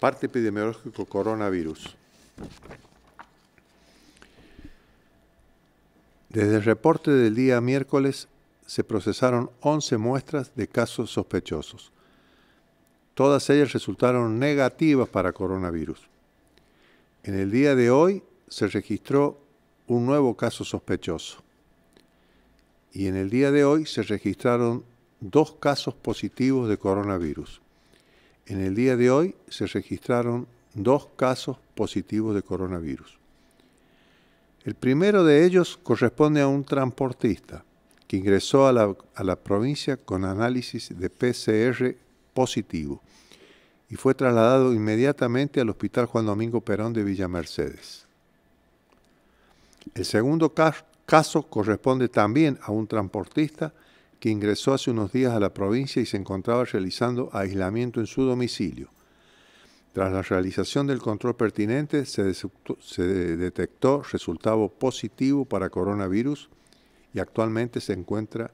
Parte epidemiológico coronavirus. Desde el reporte del día miércoles se procesaron 11 muestras de casos sospechosos. Todas ellas resultaron negativas para coronavirus. En el día de hoy se registró un nuevo caso sospechoso. Y en el día de hoy se registraron dos casos positivos de coronavirus. En el día de hoy se registraron dos casos positivos de coronavirus. El primero de ellos corresponde a un transportista que ingresó a la, provincia con análisis de PCR positivo y fue trasladado inmediatamente al Hospital Juan Domingo Perón de Villa Mercedes. El segundo caso corresponde también a un transportista que ingresó hace unos días a la provincia y se encontraba realizando aislamiento en su domicilio. Tras la realización del control pertinente, se, detectó resultado positivo para coronavirus y actualmente se encuentra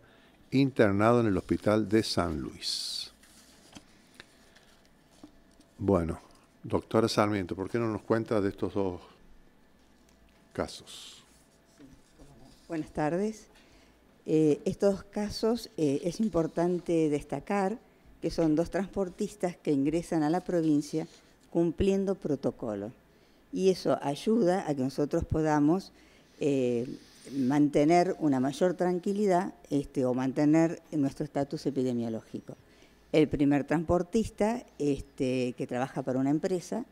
internado en el hospital de San Luis. Bueno, doctora Sarmiento, ¿por qué no nos cuenta de estos dos casos? Buenas tardes. Eh, estos casos eh, es importante destacar que son dos transportistas que ingresan a la provincia cumpliendo protocolo. Y eso ayuda a que nosotros podamos eh, mantener una mayor tranquilidad este, o mantener nuestro estatus epidemiológico. El primer transportista este, que trabaja para una empresa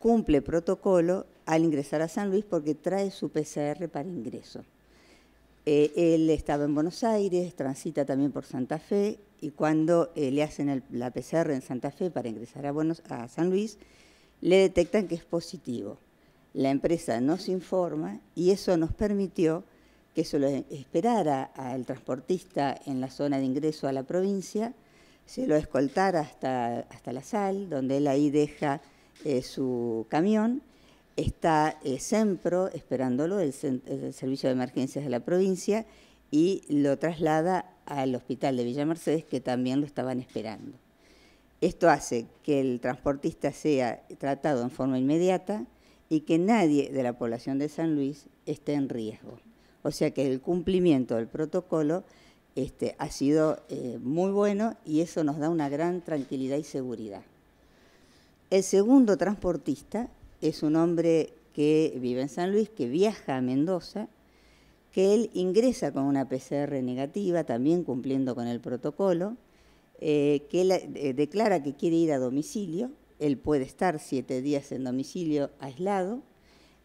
cumple protocolo al ingresar a San Luis porque trae su PCR para ingreso. Eh, él estaba en Buenos Aires, transita también por Santa Fe y cuando eh, le hacen la PCR en Santa Fe para ingresar a, Buenos, a San Luis, le detectan que es positivo. La empresa nos informa y eso nos permitió que se lo esperara al transportista en la zona de ingreso a la provincia, se lo escoltara hasta, la sal, donde él ahí deja eh, su camión está eh, esperándolo, el, Servicio de Emergencias de la provincia, y lo traslada al hospital de Villa Mercedes, que también lo estaban esperando. Esto hace que el transportista sea tratado en forma inmediata y que nadie de la población de San Luis esté en riesgo. O sea que el cumplimiento del protocolo este, ha sido eh, muy bueno y eso nos da una gran tranquilidad y seguridad. El segundo transportista es un hombre que vive en San Luis, que viaja a Mendoza, que él ingresa con una PCR negativa, también cumpliendo con el protocolo, eh, que eh, declara que quiere ir a domicilio, él puede estar siete días en domicilio aislado,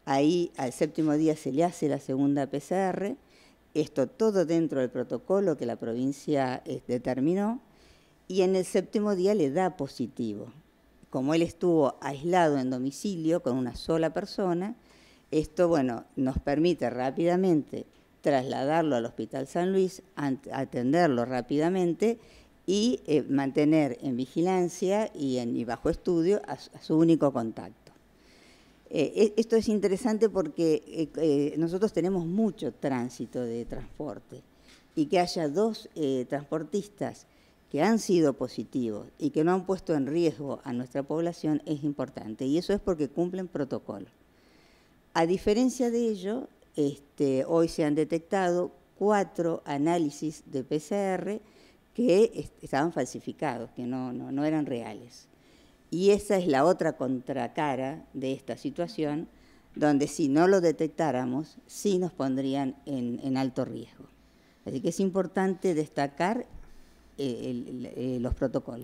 ahí al séptimo día se le hace la segunda PCR, esto todo dentro del protocolo que la provincia eh, determinó, y en el séptimo día le da positivo como él estuvo aislado en domicilio con una sola persona, esto bueno, nos permite rápidamente trasladarlo al Hospital San Luis, atenderlo rápidamente y eh, mantener en vigilancia y, en, bajo estudio a, su único contacto. Eh, e, esto es interesante porque eh, nosotros tenemos mucho tránsito de transporte y que haya dos transportistas que han sido positivos y que no han puesto en riesgo a nuestra población es importante y eso es porque cumplen protocolo. A diferencia de ello, este, hoy se han detectado cuatro análisis de PCR que estaban falsificados, que no, no, eran reales. Y esa es la otra contracara de esta situación, donde si no lo detectáramos, sí nos pondrían en, en alto riesgo. Así que es importante destacar eh, eh, los protocolos.